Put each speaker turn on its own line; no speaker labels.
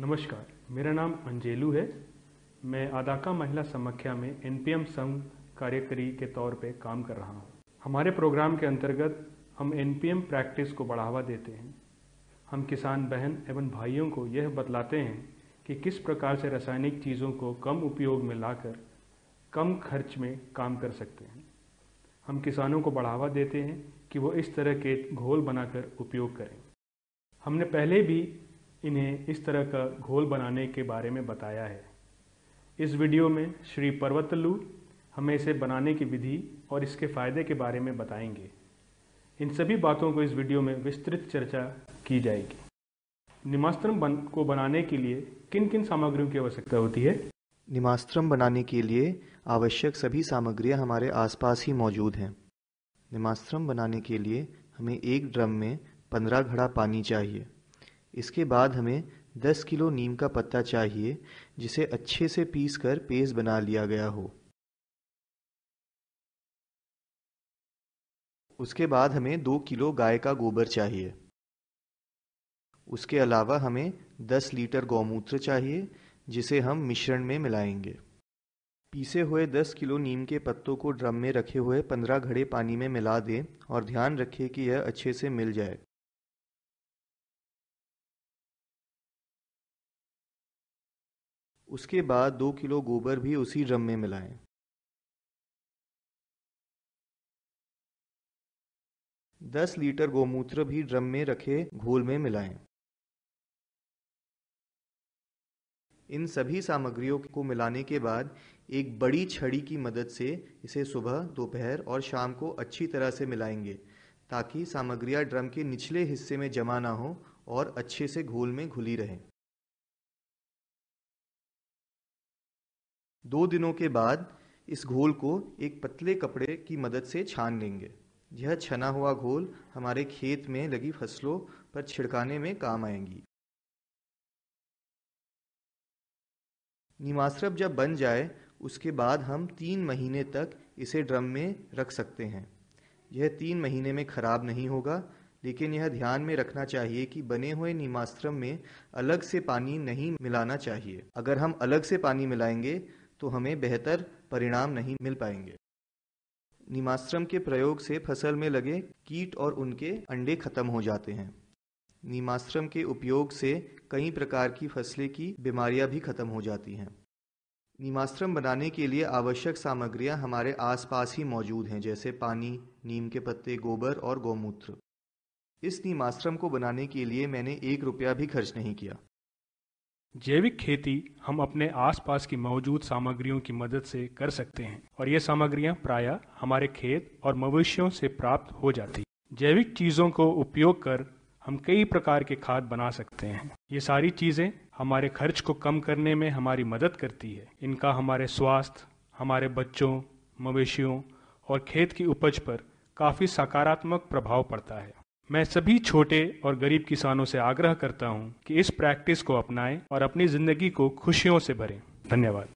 नमस्कार मेरा नाम अंजेलू है मैं आदाका महिला समाख्या में एन संघ
कार्यकारी के तौर पर काम कर रहा हूँ हमारे प्रोग्राम के अंतर्गत हम एन प्रैक्टिस को बढ़ावा देते हैं हम किसान बहन एवं भाइयों को यह बतलाते हैं कि किस प्रकार से रासायनिक चीज़ों को कम उपयोग में लाकर कम खर्च में काम कर सकते हैं हम किसानों को बढ़ावा देते हैं कि वो इस तरह के घोल बनाकर उपयोग करें हमने पहले भी इन्हें इस तरह का घोल बनाने के बारे में बताया है इस वीडियो में श्री पर्वतलू हमें इसे बनाने की विधि और इसके फायदे के बारे में बताएंगे इन सभी बातों को इस वीडियो में विस्तृत चर्चा की
जाएगी
निमास्त्रम बन, को बनाने के लिए
किन किन सामग्रियों की आवश्यकता होती है निमास्त्रम बनाने के लिए आवश्यक सभी सामग्रियां हमारे आसपास ही मौजूद हैं निमास्त्रम बनाने के लिए हमें एक ड्रम में पंद्रह घड़ा पानी चाहिए इसके बाद हमें 10 किलो नीम का पत्ता चाहिए जिसे अच्छे से पीस कर पेस्ट बना लिया गया हो उसके बाद हमें 2 किलो गाय का गोबर चाहिए उसके अलावा हमें 10 लीटर गौमूत्र चाहिए जिसे हम मिश्रण में मिलाएंगे पीसे हुए 10 किलो नीम के पत्तों को ड्रम में रखे हुए 15 घड़े पानी में मिला दें और ध्यान रखें कि यह अच्छे से मिल
जाए उसके बाद दो किलो गोबर भी उसी ड्रम में मिलाएं दस लीटर गोमूत्र भी ड्रम में रखे घोल में मिलाएं।
इन सभी सामग्रियों को मिलाने के बाद एक बड़ी छड़ी की मदद से इसे सुबह दोपहर और शाम को अच्छी तरह से मिलाएंगे ताकि सामग्रियाँ ड्रम के निचले हिस्से में जमा ना हो और अच्छे से घोल में घुली रहें दो दिनों के बाद इस घोल को एक पतले कपड़े की मदद से छान लेंगे यह छना हुआ घोल हमारे खेत में लगी फसलों पर छिड़काने में काम आएंगी नीमासरप जब बन जाए उसके बाद हम तीन महीने तक इसे ड्रम में रख सकते हैं यह तीन महीने में खराब नहीं होगा लेकिन यह ध्यान में रखना चाहिए कि बने हुए नीमाश्रम में अलग से पानी नहीं मिलाना चाहिए अगर हम अलग से पानी मिलाएंगे तो हमें बेहतर परिणाम नहीं मिल पाएंगे नीमाश्रम के प्रयोग से फसल में लगे कीट और उनके अंडे खत्म हो जाते हैं नीमाश्रम के उपयोग से कई प्रकार की फसलें की बीमारियां भी खत्म हो जाती हैं नीमाश्रम बनाने के लिए आवश्यक सामग्रियां हमारे आसपास ही मौजूद हैं जैसे पानी नीम के पत्ते गोबर और गौमूत्र इस नीमाश्रम को बनाने के लिए मैंने एक रुपया भी खर्च नहीं किया
जैविक खेती हम अपने आसपास की मौजूद सामग्रियों की मदद से कर सकते हैं और ये सामग्रियां प्रायः हमारे खेत और मवेशियों से प्राप्त हो जाती जैविक चीज़ों को उपयोग कर हम कई प्रकार के खाद बना सकते हैं ये सारी चीज़ें हमारे खर्च को कम करने में हमारी मदद करती है इनका हमारे स्वास्थ्य हमारे बच्चों मवेशियों और खेत की उपज पर काफ़ी सकारात्मक प्रभाव पड़ता है मैं सभी छोटे और गरीब किसानों से आग्रह करता हूं कि इस प्रैक्टिस को अपनाएं और अपनी
जिंदगी को खुशियों से भरें धन्यवाद